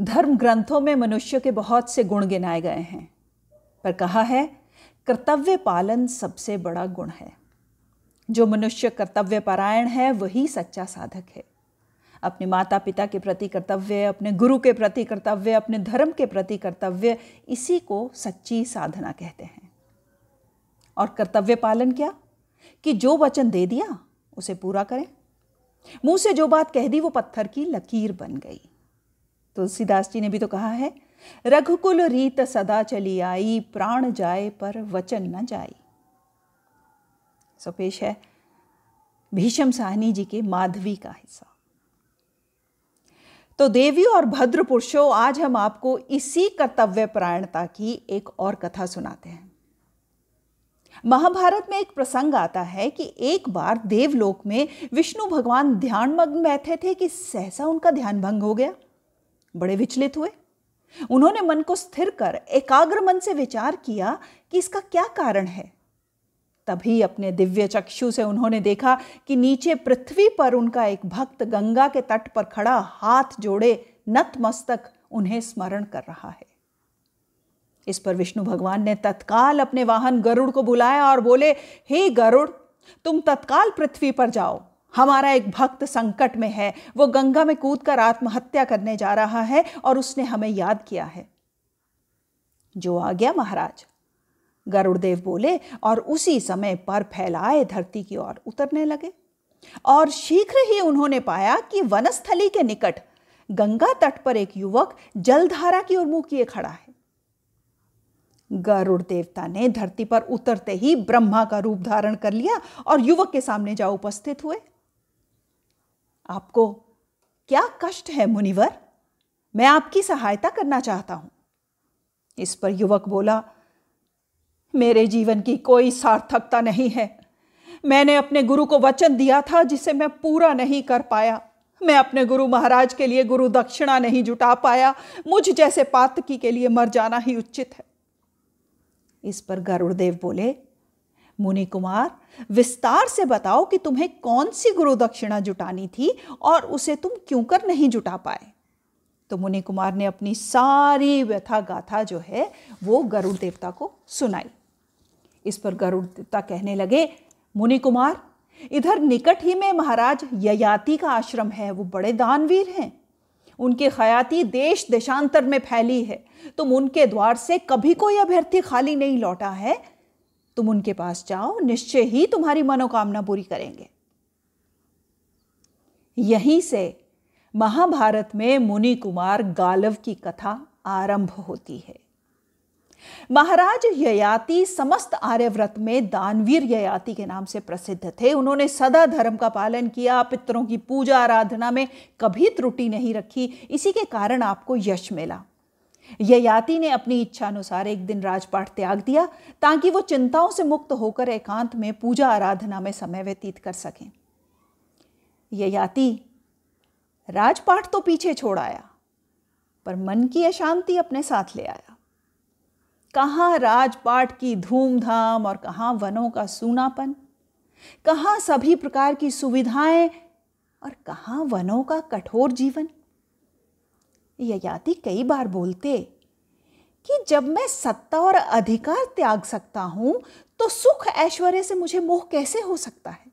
धर्म ग्रंथों में मनुष्य के बहुत से गुण गिनाए गए हैं पर कहा है कर्तव्य पालन सबसे बड़ा गुण है जो मनुष्य कर्तव्य परायण है वही सच्चा साधक है अपने माता पिता के प्रति कर्तव्य अपने गुरु के प्रति कर्तव्य अपने धर्म के प्रति कर्तव्य इसी को सच्ची साधना कहते हैं और कर्तव्य पालन क्या कि जो वचन दे दिया उसे पूरा करें मुंह से जो बात कह दी वो पत्थर की लकीर बन गई तुलसीदास जी ने भी तो कहा है रघुकुल रीत सदा चली आई प्राण जाए पर वचन न जाए सपेश है भीषम साहनी जी के माधवी का हिस्सा तो देवी और भद्र पुरुषों आज हम आपको इसी कर्तव्य प्रायणता की एक और कथा सुनाते हैं महाभारत में एक प्रसंग आता है कि एक बार देवलोक में विष्णु भगवान ध्यानमग्न बैठे थे कि सहसा उनका ध्यान भंग हो गया बड़े विचलित हुए उन्होंने मन को स्थिर कर एकाग्र मन से विचार किया कि इसका क्या कारण है तभी अपने दिव्य चक्षु से उन्होंने देखा कि नीचे पृथ्वी पर उनका एक भक्त गंगा के तट पर खड़ा हाथ जोड़े नतमस्तक उन्हें स्मरण कर रहा है इस पर विष्णु भगवान ने तत्काल अपने वाहन गरुड़ को बुलाया और बोले हे hey गरुड़ तुम तत्काल पृथ्वी पर जाओ हमारा एक भक्त संकट में है वो गंगा में कूद कर आत्महत्या करने जा रहा है और उसने हमें याद किया है जो आ गया महाराज गरुड़देव बोले और उसी समय पर फैलाए धरती की ओर उतरने लगे और शीघ्र ही उन्होंने पाया कि वनस्थली के निकट गंगा तट पर एक युवक जलधारा की ओर मुंह किए खड़ा है गरुड़ देवता ने धरती पर उतरते ही ब्रह्मा का रूप धारण कर लिया और युवक के सामने जा उपस्थित हुए आपको क्या कष्ट है मुनिवर मैं आपकी सहायता करना चाहता हूं इस पर युवक बोला मेरे जीवन की कोई सार्थकता नहीं है मैंने अपने गुरु को वचन दिया था जिसे मैं पूरा नहीं कर पाया मैं अपने गुरु महाराज के लिए गुरु दक्षिणा नहीं जुटा पाया मुझ जैसे पातकी के लिए मर जाना ही उचित है इस पर गरुड़देव बोले मुनि कुमार विस्तार से बताओ कि तुम्हें कौन सी गुरु दक्षिणा जुटानी थी और उसे तुम क्यों कर नहीं जुटा पाए तो मुनि कुमार ने अपनी सारी व्यथा गाथा जो है वो गरुड़ देवता को सुनाई इस पर गरुड़ देवता कहने लगे मुनि कुमार इधर निकट ही में महाराज ययाति का आश्रम है वो बड़े दानवीर हैं उनकी खयाति देश देशांतर में फैली है तुम उनके द्वार से कभी कोई अभ्यर्थी खाली नहीं लौटा है तुम उनके पास जाओ निश्चय ही तुम्हारी मनोकामना पूरी करेंगे यहीं से महाभारत में मुनि कुमार गालव की कथा आरंभ होती है महाराज ययाति समस्त आर्यव्रत में दानवीर ययाति के नाम से प्रसिद्ध थे उन्होंने सदा धर्म का पालन किया पितरों की पूजा आराधना में कभी त्रुटि नहीं रखी इसी के कारण आपको यश मिला ययाति ने अपनी इच्छानुसार एक दिन राजपाठ त्याग दिया ताकि वो चिंताओं से मुक्त होकर एकांत में पूजा आराधना में समय व्यतीत कर सकें ययाति राजपाठ तो पीछे छोड़ आया पर मन की अशांति अपने साथ ले आया कहाँ राजपाठ की धूमधाम और कहाँ वनों का सूनापन कहाँ सभी प्रकार की सुविधाएं और कहाँ वनों का कठोर जीवन ययाति कई बार बोलते कि जब मैं सत्ता और अधिकार त्याग सकता हूं तो सुख ऐश्वर्य से मुझे मोह कैसे हो सकता है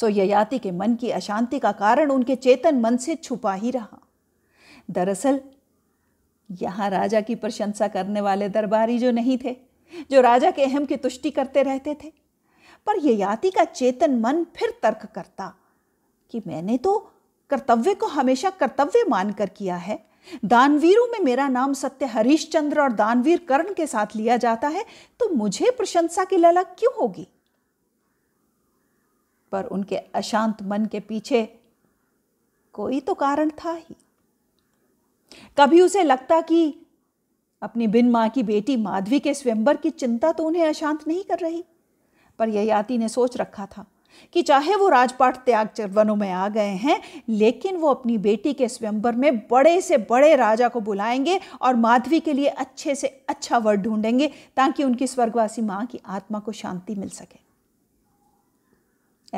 सो ययाति के मन की अशांति का कारण उनके चेतन मन से छुपा ही रहा दरअसल यहां राजा की प्रशंसा करने वाले दरबारी जो नहीं थे जो राजा के अहम की तुष्टि करते रहते थे पर ययाति का चेतन मन फिर तर्क करता कि मैंने तो कर्तव्य को हमेशा कर्तव्य मानकर किया है दानवीरों में मेरा नाम सत्य चंद्र और दानवीर कर्ण के साथ लिया जाता है तो मुझे प्रशंसा की ललक क्यों होगी पर उनके अशांत मन के पीछे कोई तो कारण था ही कभी उसे लगता कि अपनी बिन मां की बेटी माधवी के स्वयंबर की चिंता तो उन्हें अशांत नहीं कर रही पर ययाति ने सोच रखा था कि चाहे वो राजपाट त्याग वनों में आ गए हैं लेकिन वो अपनी बेटी के स्वयंवर में बड़े से बड़े राजा को बुलाएंगे और माधवी के लिए अच्छे से अच्छा वर ढूंढेंगे ताकि उनकी स्वर्गवासी माँ की आत्मा को शांति मिल सके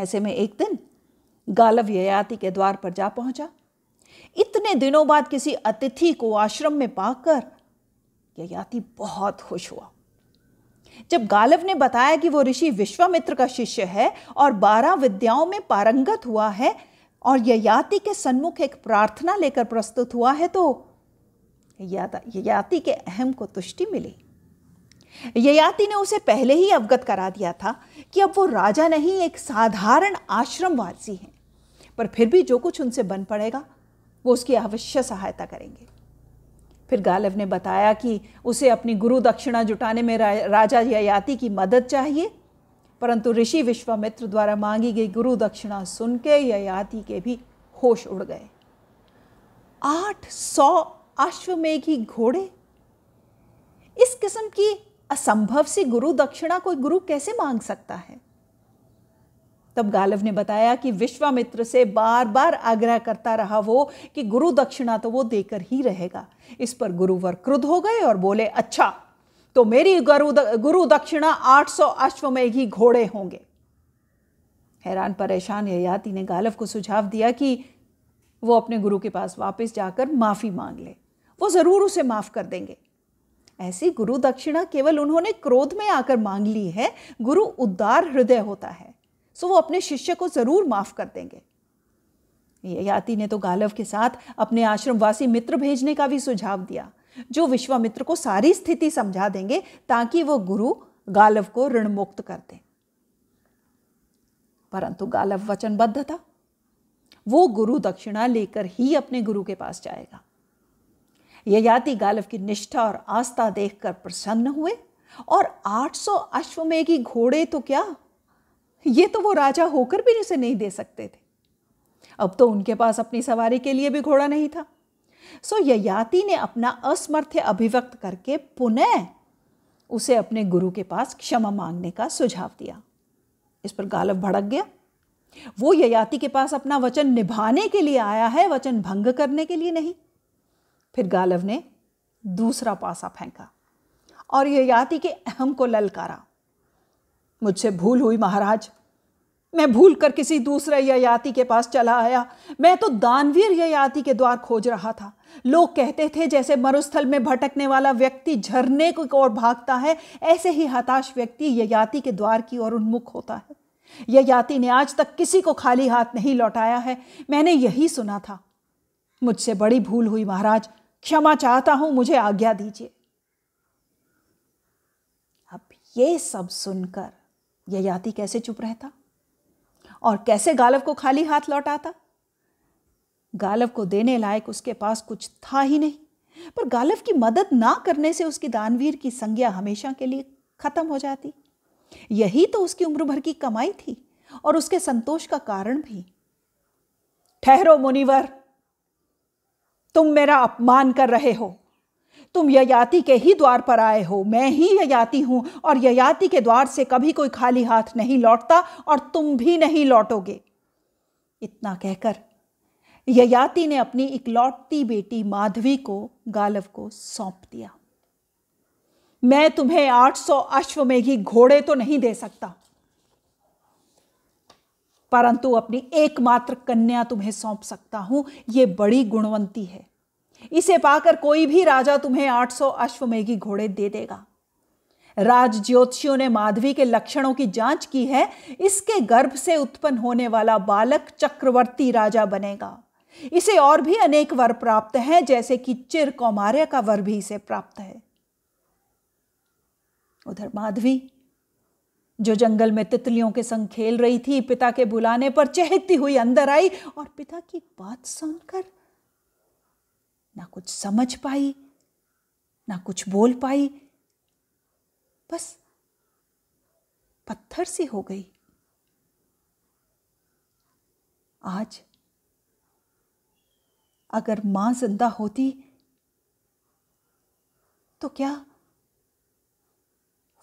ऐसे में एक दिन गालव ययाति के द्वार पर जा पहुंचा इतने दिनों बाद किसी अतिथि को आश्रम में पाकर ययाति बहुत खुश हुआ जब गालव ने बताया कि वो ऋषि विश्वामित्र का शिष्य है और बारह विद्याओं में पारंगत हुआ है और ययाति के सन्मुख एक प्रार्थना लेकर प्रस्तुत हुआ है तो ययाति के अहम को तुष्टि मिली ययाति ने उसे पहले ही अवगत करा दिया था कि अब वो राजा नहीं एक साधारण आश्रमवासी हैं पर फिर भी जो कुछ उनसे बन पड़ेगा वो उसकी अवश्य सहायता करेंगे फिर गालिब ने बताया कि उसे अपनी गुरु दक्षिणा जुटाने में राजा ययाति की मदद चाहिए परंतु ऋषि विश्वामित्र द्वारा मांगी गई गुरु दक्षिणा सुन के ययाति के भी होश उड़ गए आठ सौ अश्वमेघी घोड़े इस किस्म की असंभव सी गुरु दक्षिणा कोई गुरु कैसे मांग सकता है तब गालिब ने बताया कि विश्वामित्र से बार बार आग्रह करता रहा वो कि गुरु दक्षिणा तो वो देकर ही रहेगा इस पर गुरुवर क्रुद्ध हो गए और बोले अच्छा तो मेरी गुरु गुरु दक्षिणा आठ सौ अश्वमेघी घोड़े होंगे हैरान परेशान ययाति ने गालिब को सुझाव दिया कि वो अपने गुरु के पास वापस जाकर माफ़ी मांग ले वो ज़रूर उसे माफ़ कर देंगे ऐसी गुरु दक्षिणा केवल उन्होंने क्रोध में आकर मांग ली है गुरु उदार हृदय होता है सो वो अपने शिष्य को ज़रूर माफ़ कर देंगे याति ने तो गालव के साथ अपने आश्रमवासी मित्र भेजने का भी सुझाव दिया जो विश्वामित्र को सारी स्थिति समझा देंगे ताकि वो गुरु गालव को ऋण मुक्त कर दे परंतु गालव वचनबद्ध था वो गुरु दक्षिणा लेकर ही अपने गुरु के पास जाएगा ययाति गालव की निष्ठा और आस्था देखकर प्रसन्न हुए और 800 अश्वमेघी घोड़े तो क्या ये तो वो राजा होकर भी उसे नहीं दे सकते थे अब तो उनके पास अपनी सवारी के लिए भी घोड़ा नहीं था सो ययाति ने अपना असमर्थ्य अभिव्यक्त करके पुनः उसे अपने गुरु के पास क्षमा मांगने का सुझाव दिया इस पर गालव भड़क गया वो ययाति के पास अपना वचन निभाने के लिए आया है वचन भंग करने के लिए नहीं फिर गालव ने दूसरा पासा फेंका और ययाति के अहम को ललकारा मुझसे भूल हुई महाराज मैं भूल कर किसी दूसरे ययाति के पास चला आया मैं तो दानवीर ययाति के द्वार खोज रहा था लोग कहते थे जैसे मरुस्थल में भटकने वाला व्यक्ति झरने को ओर भागता है ऐसे ही हताश व्यक्ति ययाति के द्वार की ओर उन्मुख होता है ययाति ने आज तक किसी को खाली हाथ नहीं लौटाया है मैंने यही सुना था मुझसे बड़ी भूल हुई महाराज क्षमा चाहता हूं मुझे आज्ञा दीजिए अब ये सब सुनकर ययाति याति कैसे चुप रहता और कैसे गालव को खाली हाथ लौटाता गालव को देने लायक उसके पास कुछ था ही नहीं पर गालव की मदद ना करने से उसकी दानवीर की संज्ञा हमेशा के लिए खत्म हो जाती यही तो उसकी उम्र भर की कमाई थी और उसके संतोष का कारण भी ठहरो मुनिवर तुम मेरा अपमान कर रहे हो तुम ययाति के ही द्वार पर आए हो मैं ही ययाति हूँ और ययाति के द्वार से कभी कोई खाली हाथ नहीं लौटता और तुम भी नहीं लौटोगे इतना कहकर ययाति ने अपनी इकलौटती बेटी माधवी को गालव को सौंप दिया मैं तुम्हें 800 अश्वमेघी घोड़े तो नहीं दे सकता परंतु अपनी एकमात्र कन्या तुम्हें सौंप सकता हूं यह बड़ी गुणवंती है इसे पाकर कोई भी राजा तुम्हें 800 अश्वमेघी घोड़े दे देगा राज ज्योतिषियों ने माधवी के लक्षणों की जांच की है इसके गर्भ से उत्पन्न होने वाला बालक चक्रवर्ती राजा बनेगा इसे और भी अनेक वर प्राप्त हैं जैसे कि चिर कौमार्य का वर भी इसे प्राप्त है उधर माधवी जो जंगल में तितलियों के संग खेल रही थी पिता के बुलाने पर चहकती हुई अंदर आई और पिता की बात सुनकर ना कुछ समझ पाई ना कुछ बोल पाई बस पत्थर सी हो गई आज अगर मां जिंदा होती तो क्या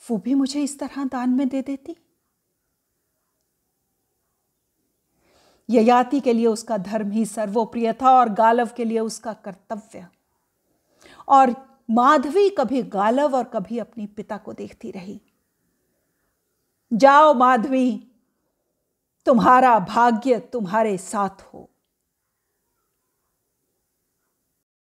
वो भी मुझे इस तरह दान में दे देती ययाति के लिए उसका धर्म ही सर्वोप्रिय था और गालव के लिए उसका कर्तव्य और माधवी कभी गालव और कभी अपने पिता को देखती रही जाओ माधवी तुम्हारा भाग्य तुम्हारे साथ हो